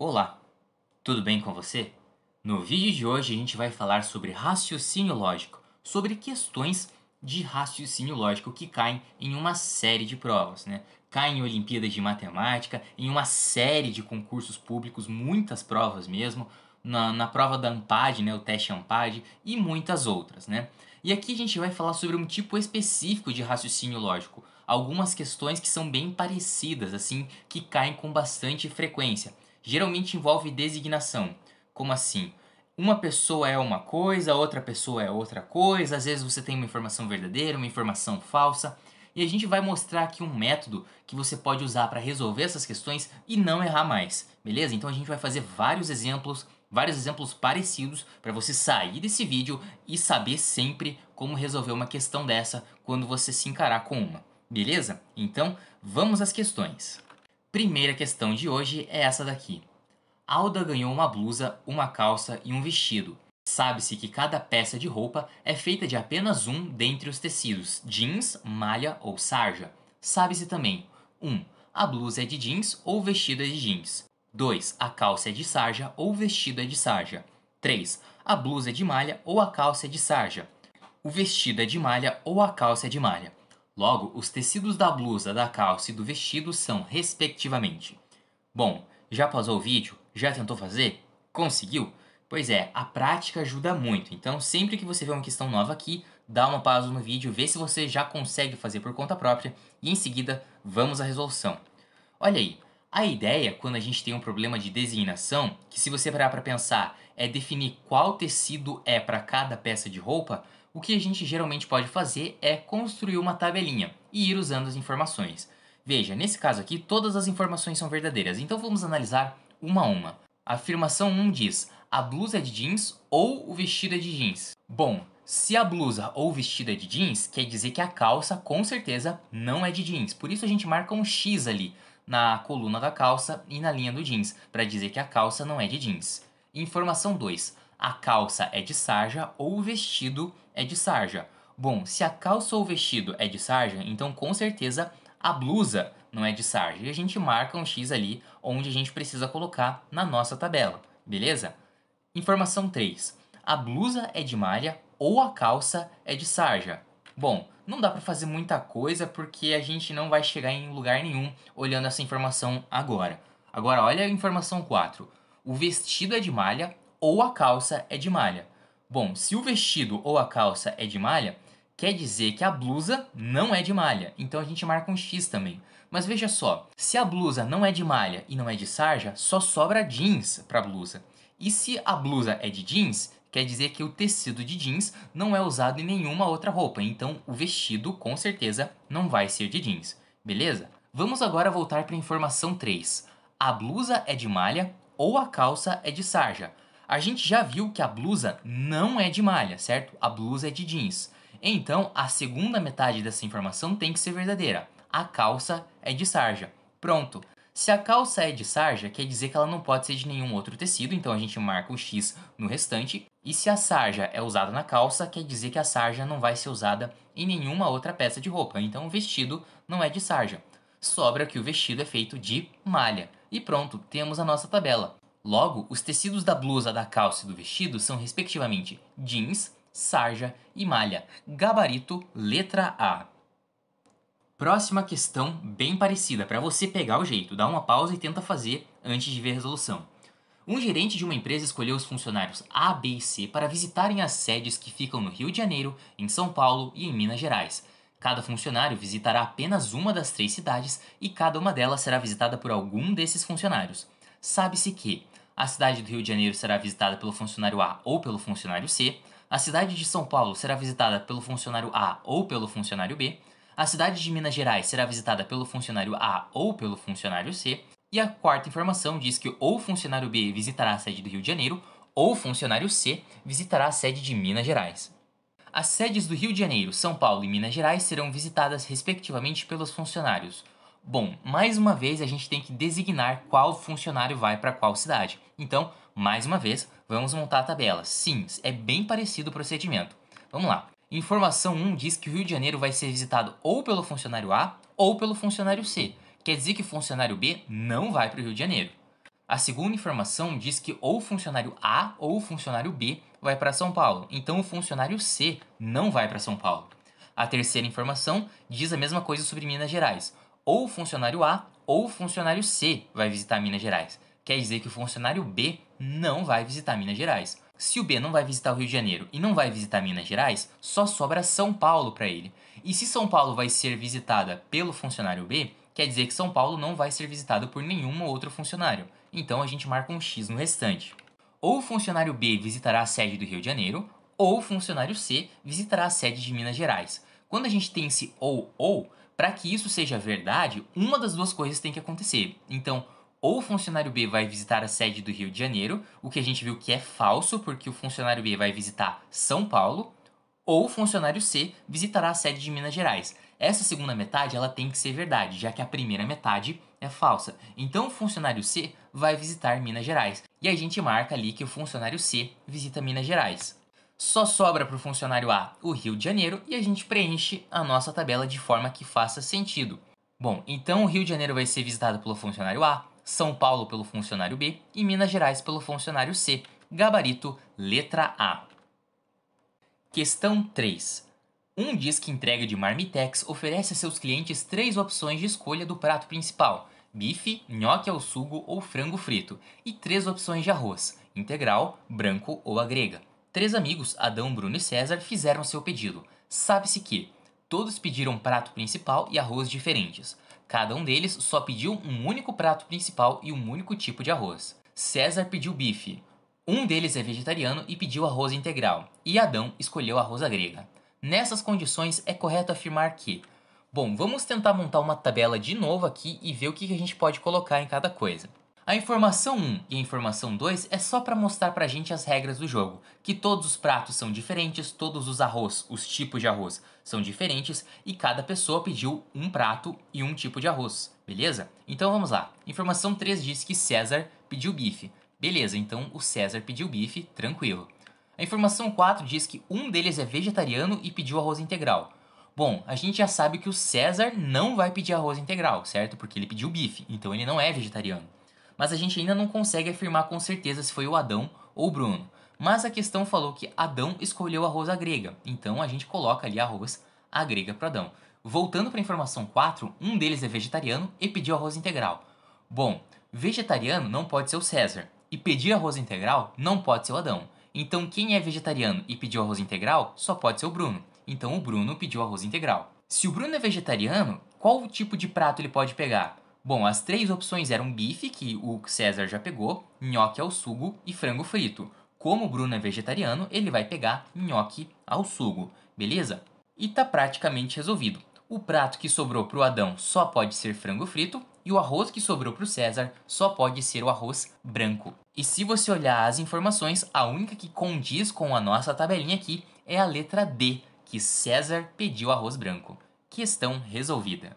Olá, tudo bem com você? No vídeo de hoje a gente vai falar sobre raciocínio lógico, sobre questões de raciocínio lógico que caem em uma série de provas, né? Caem em Olimpíadas de Matemática, em uma série de concursos públicos, muitas provas mesmo, na, na prova da AMPAD, né, o teste AMPAD, e muitas outras, né? E aqui a gente vai falar sobre um tipo específico de raciocínio lógico, algumas questões que são bem parecidas, assim, que caem com bastante frequência geralmente envolve designação. Como assim? Uma pessoa é uma coisa, outra pessoa é outra coisa, às vezes você tem uma informação verdadeira, uma informação falsa. E a gente vai mostrar aqui um método que você pode usar para resolver essas questões e não errar mais, beleza? Então a gente vai fazer vários exemplos, vários exemplos parecidos para você sair desse vídeo e saber sempre como resolver uma questão dessa quando você se encarar com uma, beleza? Então vamos às questões. Primeira questão de hoje é essa daqui. Alda ganhou uma blusa, uma calça e um vestido. Sabe-se que cada peça de roupa é feita de apenas um dentre os tecidos, jeans, malha ou sarja. Sabe-se também 1. Um, a blusa é de jeans ou vestido é de jeans. 2. A calça é de sarja ou vestido é de sarja. 3. A blusa é de malha ou a calça é de sarja. O vestido é de malha ou a calça é de malha. Logo, os tecidos da blusa, da calça e do vestido são, respectivamente. Bom, já pausou o vídeo? Já tentou fazer? Conseguiu? Pois é, a prática ajuda muito, então sempre que você vê uma questão nova aqui, dá uma pausa no vídeo, vê se você já consegue fazer por conta própria e em seguida vamos à resolução. Olha aí, a ideia quando a gente tem um problema de designação, que se você parar para pensar é definir qual tecido é para cada peça de roupa, o que a gente geralmente pode fazer é construir uma tabelinha e ir usando as informações. Veja, nesse caso aqui, todas as informações são verdadeiras, então vamos analisar uma a uma. A afirmação 1 diz: a blusa é de jeans ou o vestido é de jeans? Bom, se a blusa ou o vestido é de jeans, quer dizer que a calça com certeza não é de jeans. Por isso a gente marca um X ali na coluna da calça e na linha do jeans, para dizer que a calça não é de jeans. Informação 2: a calça é de sarja ou o vestido é de sarja. Bom, se a calça ou vestido é de sarja, então com certeza a blusa não é de sarja. E a gente marca um X ali onde a gente precisa colocar na nossa tabela, beleza? Informação 3. A blusa é de malha ou a calça é de sarja. Bom, não dá para fazer muita coisa porque a gente não vai chegar em lugar nenhum olhando essa informação agora. Agora olha a informação 4. O vestido é de malha ou a calça é de malha. Bom, se o vestido ou a calça é de malha, quer dizer que a blusa não é de malha. Então a gente marca um X também. Mas veja só, se a blusa não é de malha e não é de sarja, só sobra jeans para blusa. E se a blusa é de jeans, quer dizer que o tecido de jeans não é usado em nenhuma outra roupa. Então o vestido com certeza não vai ser de jeans. Beleza? Vamos agora voltar para a informação 3. A blusa é de malha ou a calça é de sarja. A gente já viu que a blusa não é de malha, certo? A blusa é de jeans. Então, a segunda metade dessa informação tem que ser verdadeira. A calça é de sarja. Pronto. Se a calça é de sarja, quer dizer que ela não pode ser de nenhum outro tecido, então a gente marca o X no restante. E se a sarja é usada na calça, quer dizer que a sarja não vai ser usada em nenhuma outra peça de roupa. Então o vestido não é de sarja. Sobra que o vestido é feito de malha. E pronto, temos a nossa tabela. Logo, os tecidos da blusa, da calça e do vestido são respectivamente jeans, sarja e malha. Gabarito letra A. Próxima questão bem parecida para você pegar o jeito. Dá uma pausa e tenta fazer antes de ver a resolução. Um gerente de uma empresa escolheu os funcionários A, B e C para visitarem as sedes que ficam no Rio de Janeiro, em São Paulo e em Minas Gerais. Cada funcionário visitará apenas uma das três cidades e cada uma delas será visitada por algum desses funcionários. Sabe-se que a cidade do Rio de Janeiro será visitada pelo funcionário A ou pelo funcionário C, a cidade de São Paulo será visitada pelo funcionário A ou pelo funcionário B, a cidade de Minas Gerais será visitada pelo funcionário A ou pelo funcionário C, e a quarta informação diz que ou o funcionário B visitará a sede do Rio de Janeiro ou o funcionário C visitará a sede de Minas Gerais. As sedes do Rio de Janeiro, São Paulo e Minas Gerais serão visitadas respectivamente pelos funcionários Bom, mais uma vez a gente tem que designar qual funcionário vai para qual cidade. Então, mais uma vez, vamos montar a tabela. Sim, é bem parecido o procedimento. Vamos lá. Informação 1 diz que o Rio de Janeiro vai ser visitado ou pelo funcionário A ou pelo funcionário C. Quer dizer que o funcionário B não vai para o Rio de Janeiro. A segunda informação diz que ou o funcionário A ou o funcionário B vai para São Paulo, então o funcionário C não vai para São Paulo. A terceira informação diz a mesma coisa sobre Minas Gerais ou o funcionário A ou o funcionário C vai visitar Minas Gerais. Quer dizer que o funcionário B não vai visitar Minas Gerais. Se o B não vai visitar o Rio de Janeiro e não vai visitar Minas Gerais, só sobra São Paulo para ele. E se São Paulo vai ser visitada pelo funcionário B, quer dizer que São Paulo não vai ser visitado por nenhum outro funcionário. Então a gente marca um X no restante. Ou o funcionário B visitará a sede do Rio de Janeiro, ou o funcionário C visitará a sede de Minas Gerais. Quando a gente tem esse ou ou, para que isso seja verdade, uma das duas coisas tem que acontecer. Então, ou o funcionário B vai visitar a sede do Rio de Janeiro, o que a gente viu que é falso, porque o funcionário B vai visitar São Paulo, ou o funcionário C visitará a sede de Minas Gerais. Essa segunda metade ela tem que ser verdade, já que a primeira metade é falsa. Então o funcionário C vai visitar Minas Gerais. E a gente marca ali que o funcionário C visita Minas Gerais. Só sobra para o funcionário A o Rio de Janeiro e a gente preenche a nossa tabela de forma que faça sentido. Bom, então o Rio de Janeiro vai ser visitado pelo funcionário A, São Paulo pelo funcionário B e Minas Gerais pelo funcionário C. Gabarito, letra A. Questão 3. Um que entrega de Marmitex oferece a seus clientes três opções de escolha do prato principal: bife, nhoque ao sugo ou frango frito, e três opções de arroz: integral, branco ou agrega. Três amigos, Adão, Bruno e César, fizeram seu pedido. Sabe-se que todos pediram prato principal e arroz diferentes. Cada um deles só pediu um único prato principal e um único tipo de arroz. César pediu bife. Um deles é vegetariano e pediu arroz integral, e Adão escolheu arroz grega. Nessas condições, é correto afirmar que. Bom, vamos tentar montar uma tabela de novo aqui e ver o que a gente pode colocar em cada coisa. A informação 1 e a informação 2 é só para mostrar pra gente as regras do jogo, que todos os pratos são diferentes, todos os arroz, os tipos de arroz são diferentes e cada pessoa pediu um prato e um tipo de arroz, beleza? Então vamos lá. Informação 3 diz que César pediu bife. Beleza, então o César pediu bife, tranquilo. A informação 4 diz que um deles é vegetariano e pediu arroz integral. Bom, a gente já sabe que o César não vai pedir arroz integral, certo? Porque ele pediu bife, então ele não é vegetariano mas a gente ainda não consegue afirmar com certeza se foi o Adão ou o Bruno. Mas a questão falou que Adão escolheu a rosa grega, então a gente coloca ali a rosa grega para Adão. Voltando para a informação 4, um deles é vegetariano e pediu arroz integral. Bom, vegetariano não pode ser o César, e pedir arroz integral não pode ser o Adão. Então quem é vegetariano e pediu arroz integral só pode ser o Bruno. Então o Bruno pediu arroz integral. Se o Bruno é vegetariano, qual tipo de prato ele pode pegar? Bom, as três opções eram bife, que o César já pegou, nhoque ao sugo e frango frito. Como o Bruno é vegetariano, ele vai pegar nhoque ao sugo, beleza? E tá praticamente resolvido. O prato que sobrou pro Adão só pode ser frango frito e o arroz que sobrou pro César só pode ser o arroz branco. E se você olhar as informações, a única que condiz com a nossa tabelinha aqui é a letra D, que César pediu arroz branco. Questão resolvida.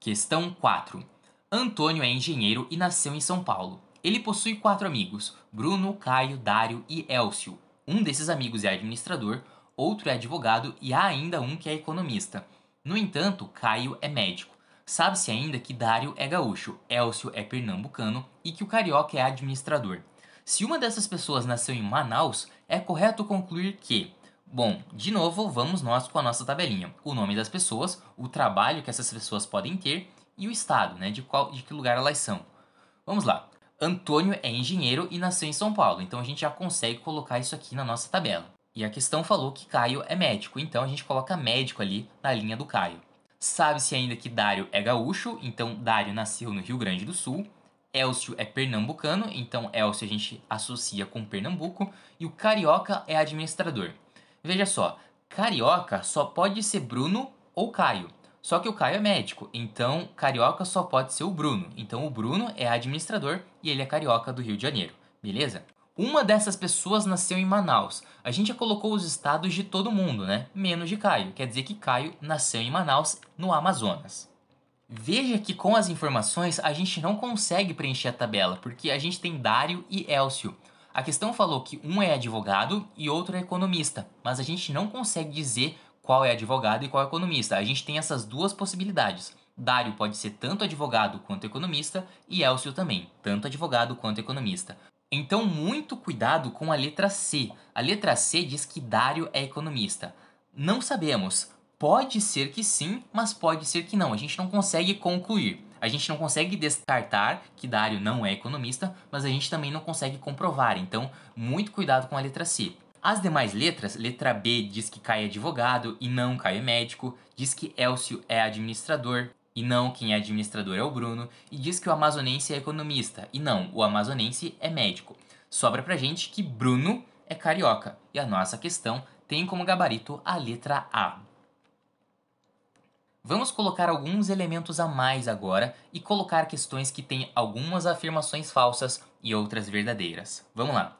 Questão 4. Antônio é engenheiro e nasceu em São Paulo. Ele possui quatro amigos: Bruno, Caio, Dário e Elcio. Um desses amigos é administrador, outro é advogado e há ainda um que é economista. No entanto, Caio é médico. Sabe-se ainda que Dário é gaúcho, Elcio é pernambucano e que o carioca é administrador. Se uma dessas pessoas nasceu em Manaus, é correto concluir que Bom, de novo, vamos nós com a nossa tabelinha. O nome das pessoas, o trabalho que essas pessoas podem ter e o estado, né, de, qual, de que lugar elas são. Vamos lá. Antônio é engenheiro e nasceu em São Paulo, então a gente já consegue colocar isso aqui na nossa tabela. E a questão falou que Caio é médico, então a gente coloca médico ali na linha do Caio. Sabe-se ainda que Dário é gaúcho, então Dário nasceu no Rio Grande do Sul. Elcio é pernambucano, então Elcio a gente associa com Pernambuco. E o carioca é administrador, Veja só, carioca só pode ser Bruno ou Caio. Só que o Caio é médico, então carioca só pode ser o Bruno. Então o Bruno é administrador e ele é carioca do Rio de Janeiro, beleza? Uma dessas pessoas nasceu em Manaus. A gente já colocou os estados de todo mundo, né? Menos de Caio. Quer dizer que Caio nasceu em Manaus, no Amazonas. Veja que com as informações a gente não consegue preencher a tabela, porque a gente tem Dário e Elcio. A questão falou que um é advogado e outro é economista, mas a gente não consegue dizer qual é advogado e qual é economista. A gente tem essas duas possibilidades. Dário pode ser tanto advogado quanto economista e Elcio também, tanto advogado quanto economista. Então, muito cuidado com a letra C. A letra C diz que Dário é economista. Não sabemos. Pode ser que sim, mas pode ser que não. A gente não consegue concluir a gente não consegue descartar que Dário não é economista, mas a gente também não consegue comprovar, então muito cuidado com a letra C. As demais letras, letra B diz que cai é advogado e não cai é médico, diz que Elcio é administrador e não quem é administrador é o Bruno, e diz que o amazonense é economista e não o amazonense é médico. Sobra pra gente que Bruno é carioca e a nossa questão tem como gabarito a letra A. Vamos colocar alguns elementos a mais agora e colocar questões que têm algumas afirmações falsas e outras verdadeiras. Vamos lá.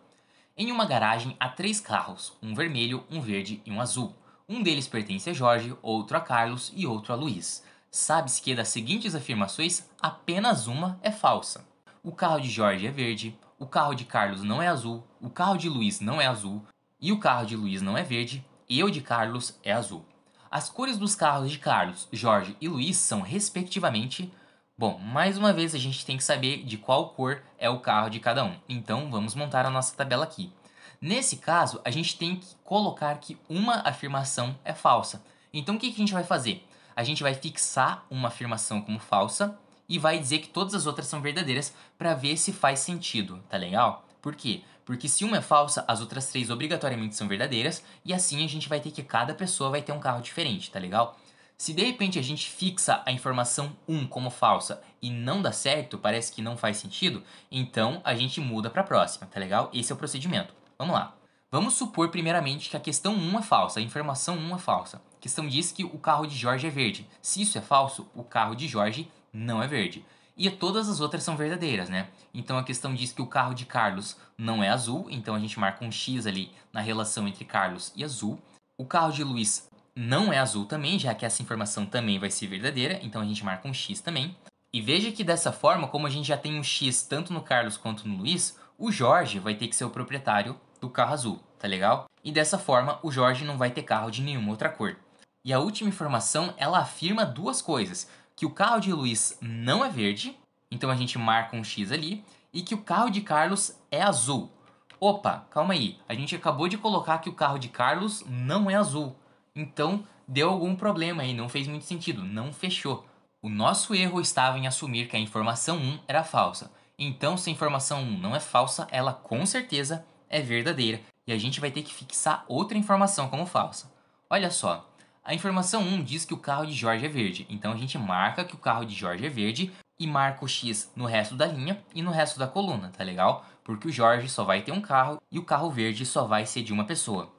Em uma garagem há três carros, um vermelho, um verde e um azul. Um deles pertence a Jorge, outro a Carlos e outro a Luiz. Sabe-se que das seguintes afirmações, apenas uma é falsa. O carro de Jorge é verde, o carro de Carlos não é azul, o carro de Luiz não é azul e o carro de Luiz não é verde e o de Carlos é azul. As cores dos carros de Carlos, Jorge e Luiz são, respectivamente, Bom, mais uma vez a gente tem que saber de qual cor é o carro de cada um, então vamos montar a nossa tabela aqui. Nesse caso, a gente tem que colocar que uma afirmação é falsa. Então o que a gente vai fazer? A gente vai fixar uma afirmação como falsa e vai dizer que todas as outras são verdadeiras para ver se faz sentido, tá legal? Por quê? Porque se uma é falsa, as outras três obrigatoriamente são verdadeiras, e assim a gente vai ter que cada pessoa vai ter um carro diferente, tá legal? Se de repente a gente fixa a informação 1 como falsa e não dá certo, parece que não faz sentido, então a gente muda para a próxima, tá legal? Esse é o procedimento. Vamos lá. Vamos supor primeiramente que a questão 1 é falsa, a informação 1 é falsa. A questão diz que o carro de Jorge é verde. Se isso é falso, o carro de Jorge não é verde e todas as outras são verdadeiras, né? Então a questão diz que o carro de Carlos não é azul, então a gente marca um X ali na relação entre Carlos e azul. O carro de Luiz não é azul também, já que essa informação também vai ser verdadeira, então a gente marca um X também. E veja que dessa forma, como a gente já tem um X tanto no Carlos quanto no Luiz, o Jorge vai ter que ser o proprietário do carro azul, tá legal? E dessa forma, o Jorge não vai ter carro de nenhuma outra cor. E a última informação, ela afirma duas coisas que o carro de Luiz não é verde, então a gente marca um X ali, e que o carro de Carlos é azul. Opa, calma aí, a gente acabou de colocar que o carro de Carlos não é azul. Então deu algum problema aí, não fez muito sentido, não fechou. O nosso erro estava em assumir que a informação 1 era falsa. Então, se a informação 1 não é falsa, ela com certeza é verdadeira. E a gente vai ter que fixar outra informação como falsa. Olha só, a informação 1 diz que o carro de Jorge é verde, então a gente marca que o carro de Jorge é verde e marca o X no resto da linha e no resto da coluna, tá legal? Porque o Jorge só vai ter um carro e o carro verde só vai ser de uma pessoa.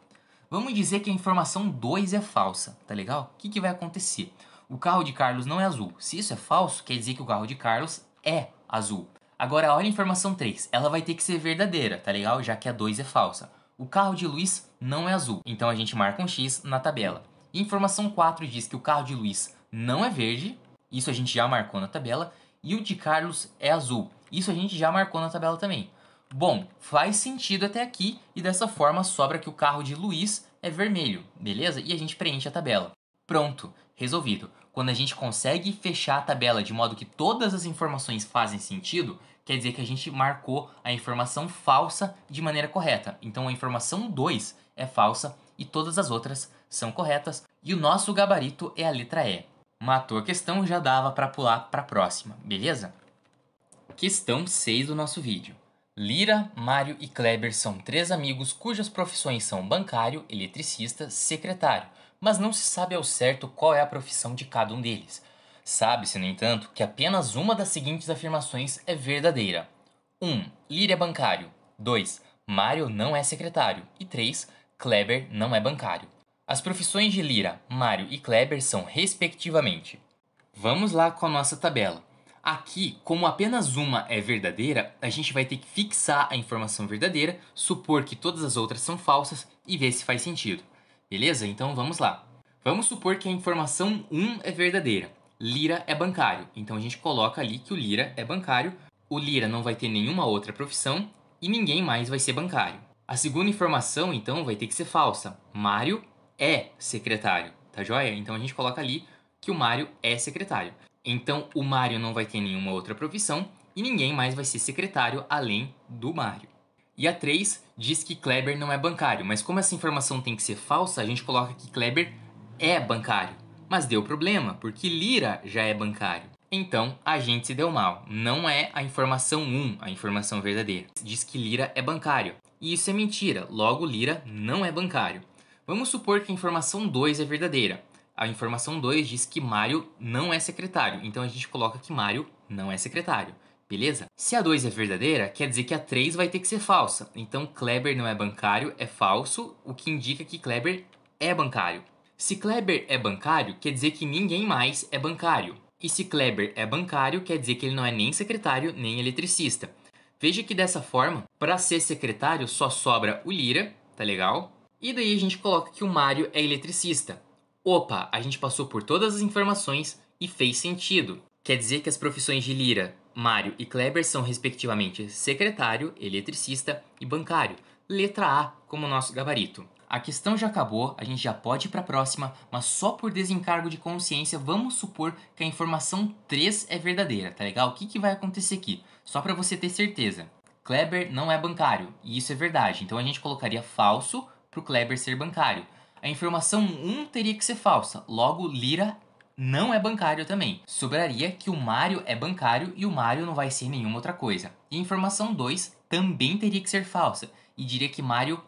Vamos dizer que a informação 2 é falsa, tá legal? O que, que vai acontecer? O carro de Carlos não é azul. Se isso é falso, quer dizer que o carro de Carlos é azul. Agora olha a informação 3, ela vai ter que ser verdadeira, tá legal? Já que a 2 é falsa. O carro de Luiz não é azul, então a gente marca um X na tabela. Informação 4 diz que o carro de Luiz não é verde, isso a gente já marcou na tabela, e o de Carlos é azul, isso a gente já marcou na tabela também. Bom, faz sentido até aqui e dessa forma sobra que o carro de Luiz é vermelho, beleza? E a gente preenche a tabela. Pronto, resolvido. Quando a gente consegue fechar a tabela de modo que todas as informações fazem sentido, quer dizer que a gente marcou a informação falsa de maneira correta. Então a informação 2 é falsa e todas as outras são corretas, e o nosso gabarito é a letra E. Matou a questão, já dava para pular para a próxima, beleza? Questão 6 do nosso vídeo. Lira, Mário e Kleber são três amigos cujas profissões são bancário, eletricista, secretário, mas não se sabe ao certo qual é a profissão de cada um deles. Sabe-se, no entanto, que apenas uma das seguintes afirmações é verdadeira: 1. Um, Lira é bancário. 2. Mário não é secretário. E 3. Kleber não é bancário. As profissões de Lira, Mário e Kleber são, respectivamente. Vamos lá com a nossa tabela. Aqui, como apenas uma é verdadeira, a gente vai ter que fixar a informação verdadeira, supor que todas as outras são falsas e ver se faz sentido. Beleza? Então vamos lá. Vamos supor que a informação 1 é verdadeira. Lira é bancário. Então a gente coloca ali que o Lira é bancário. O Lira não vai ter nenhuma outra profissão e ninguém mais vai ser bancário. A segunda informação, então, vai ter que ser falsa. Mário é secretário, tá joia? Então a gente coloca ali que o Mário é secretário. Então o Mário não vai ter nenhuma outra profissão e ninguém mais vai ser secretário além do Mário. E a 3 diz que Kleber não é bancário, mas como essa informação tem que ser falsa, a gente coloca que Kleber é bancário. Mas deu problema, porque Lira já é bancário. Então a gente se deu mal. Não é a informação 1 a informação verdadeira. Diz que Lira é bancário. E isso é mentira, logo Lira não é bancário. Vamos supor que a informação 2 é verdadeira. A informação 2 diz que Mário não é secretário, então a gente coloca que Mário não é secretário, beleza? Se a 2 é verdadeira, quer dizer que a 3 vai ter que ser falsa. Então Kleber não é bancário, é falso, o que indica que Kleber é bancário. Se Kleber é bancário, quer dizer que ninguém mais é bancário. E se Kleber é bancário, quer dizer que ele não é nem secretário nem eletricista. Veja que dessa forma, para ser secretário só sobra o Lira, tá legal? E daí a gente coloca que o Mário é eletricista. Opa, a gente passou por todas as informações e fez sentido. Quer dizer que as profissões de Lira, Mário e Kleber são respectivamente secretário, eletricista e bancário. Letra A como nosso gabarito a questão já acabou, a gente já pode ir para a próxima, mas só por desencargo de consciência vamos supor que a informação 3 é verdadeira, tá legal? O que, que vai acontecer aqui? Só para você ter certeza. Kleber não é bancário, e isso é verdade. Então a gente colocaria falso para o Kleber ser bancário. A informação 1 teria que ser falsa, logo Lira não é bancário também. Sobraria que o Mario é bancário e o Mario não vai ser nenhuma outra coisa. E a informação 2 também teria que ser falsa, e diria que Mario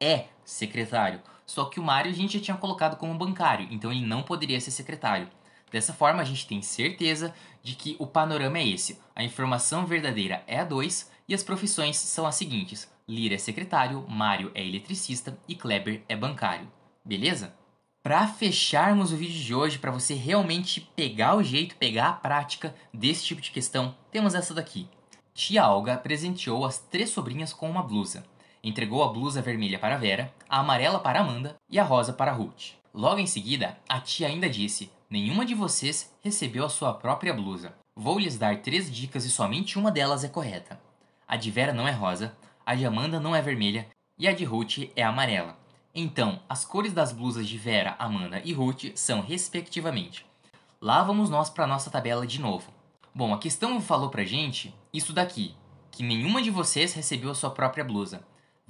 é secretário. Só que o Mário a gente já tinha colocado como bancário, então ele não poderia ser secretário. Dessa forma, a gente tem certeza de que o panorama é esse. A informação verdadeira é a 2 e as profissões são as seguintes: Lira é secretário, Mário é eletricista e Kleber é bancário. Beleza? Para fecharmos o vídeo de hoje, para você realmente pegar o jeito, pegar a prática desse tipo de questão, temos essa daqui. Tia Olga presenteou as três sobrinhas com uma blusa. Entregou a blusa vermelha para Vera, a amarela para Amanda e a rosa para Ruth. Logo em seguida, a tia ainda disse: Nenhuma de vocês recebeu a sua própria blusa. Vou lhes dar três dicas e somente uma delas é correta. A de Vera não é rosa, a de Amanda não é vermelha e a de Ruth é amarela. Então, as cores das blusas de Vera, Amanda e Ruth são, respectivamente. Lá vamos nós para nossa tabela de novo. Bom, a questão falou pra gente isso daqui, que nenhuma de vocês recebeu a sua própria blusa.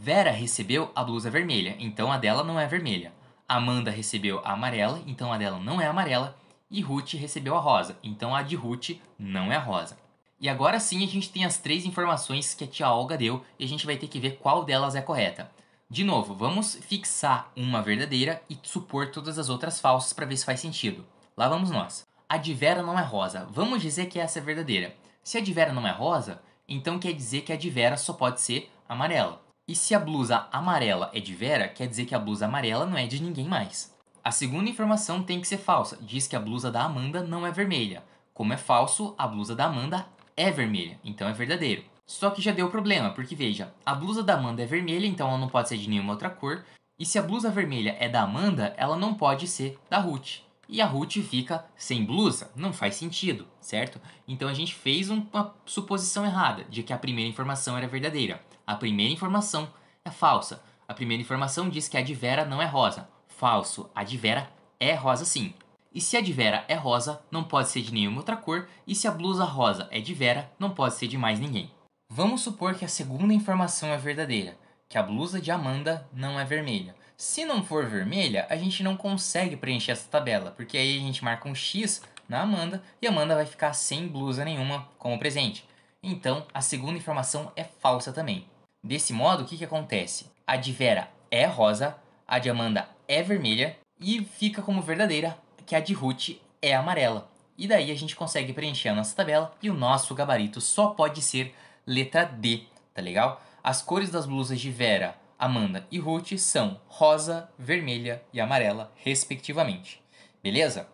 Vera recebeu a blusa vermelha, então a dela não é vermelha. Amanda recebeu a amarela, então a dela não é amarela. E Ruth recebeu a rosa, então a de Ruth não é rosa. E agora sim a gente tem as três informações que a tia Olga deu e a gente vai ter que ver qual delas é correta. De novo, vamos fixar uma verdadeira e supor todas as outras falsas para ver se faz sentido. Lá vamos nós. A de Vera não é rosa. Vamos dizer que essa é verdadeira. Se a de Vera não é rosa, então quer dizer que a de Vera só pode ser amarela. E se a blusa amarela é de Vera, quer dizer que a blusa amarela não é de ninguém mais. A segunda informação tem que ser falsa. Diz que a blusa da Amanda não é vermelha. Como é falso, a blusa da Amanda é vermelha, então é verdadeiro. Só que já deu problema, porque veja, a blusa da Amanda é vermelha, então ela não pode ser de nenhuma outra cor. E se a blusa vermelha é da Amanda, ela não pode ser da Ruth. E a Ruth fica sem blusa, não faz sentido, certo? Então a gente fez uma suposição errada de que a primeira informação era verdadeira. A primeira informação é falsa. A primeira informação diz que a de Vera não é rosa. Falso, a de Vera é rosa sim. E se a de Vera é rosa, não pode ser de nenhuma outra cor, e se a blusa rosa é de Vera, não pode ser de mais ninguém. Vamos supor que a segunda informação é verdadeira, que a blusa de Amanda não é vermelha. Se não for vermelha, a gente não consegue preencher essa tabela, porque aí a gente marca um X na Amanda e Amanda vai ficar sem blusa nenhuma como presente. Então, a segunda informação é falsa também. Desse modo, o que, que acontece? A de Vera é rosa, a de Amanda é vermelha e fica como verdadeira que a de Ruth é amarela. E daí a gente consegue preencher a nossa tabela e o nosso gabarito só pode ser letra D, tá legal? As cores das blusas de Vera, Amanda e Ruth são rosa, vermelha e amarela, respectivamente. Beleza?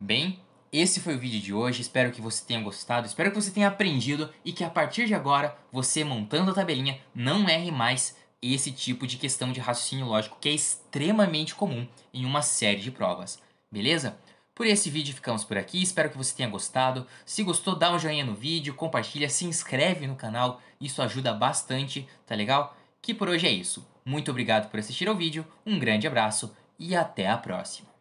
Bem, esse foi o vídeo de hoje, espero que você tenha gostado, espero que você tenha aprendido e que a partir de agora, você montando a tabelinha, não erre mais esse tipo de questão de raciocínio lógico que é extremamente comum em uma série de provas, beleza? Por esse vídeo ficamos por aqui, espero que você tenha gostado. Se gostou, dá um joinha no vídeo, compartilha, se inscreve no canal, isso ajuda bastante, tá legal? Que por hoje é isso. Muito obrigado por assistir ao vídeo, um grande abraço e até a próxima.